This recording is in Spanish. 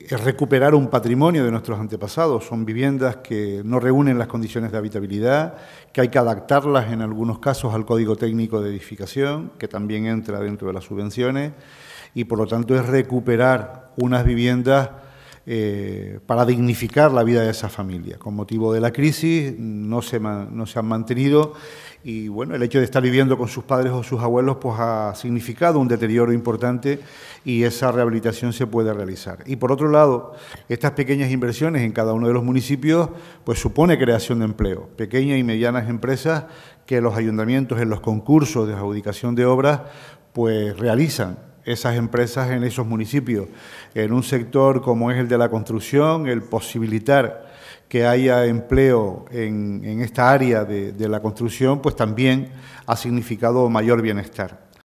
es recuperar un patrimonio de nuestros antepasados. Son viviendas que no reúnen las condiciones de habitabilidad, que hay que adaptarlas en algunos casos al Código Técnico de Edificación, que también entra dentro de las subvenciones, y por lo tanto es recuperar unas viviendas eh, para dignificar la vida de esa familia. Con motivo de la crisis no se, no se han mantenido y bueno, el hecho de estar viviendo con sus padres o sus abuelos pues ha significado un deterioro importante y esa rehabilitación se puede realizar. Y por otro lado, estas pequeñas inversiones en cada uno de los municipios pues supone creación de empleo, pequeñas y medianas empresas que los ayuntamientos en los concursos de adjudicación de obras pues realizan esas empresas en esos municipios. En un sector como es el de la construcción, el posibilitar que haya empleo en, esta área de, de la construcción, pues también ha significado mayor bienestar.